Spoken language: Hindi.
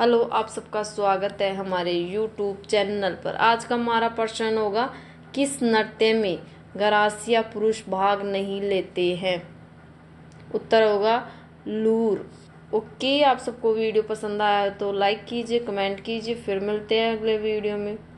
हेलो आप सबका स्वागत है हमारे यूट्यूब चैनल पर आज का हमारा प्रश्न होगा किस नृत्य में गरासिया पुरुष भाग नहीं लेते हैं उत्तर होगा लूर ओके आप सबको वीडियो पसंद आया तो लाइक कीजिए कमेंट कीजिए फिर मिलते हैं अगले वीडियो में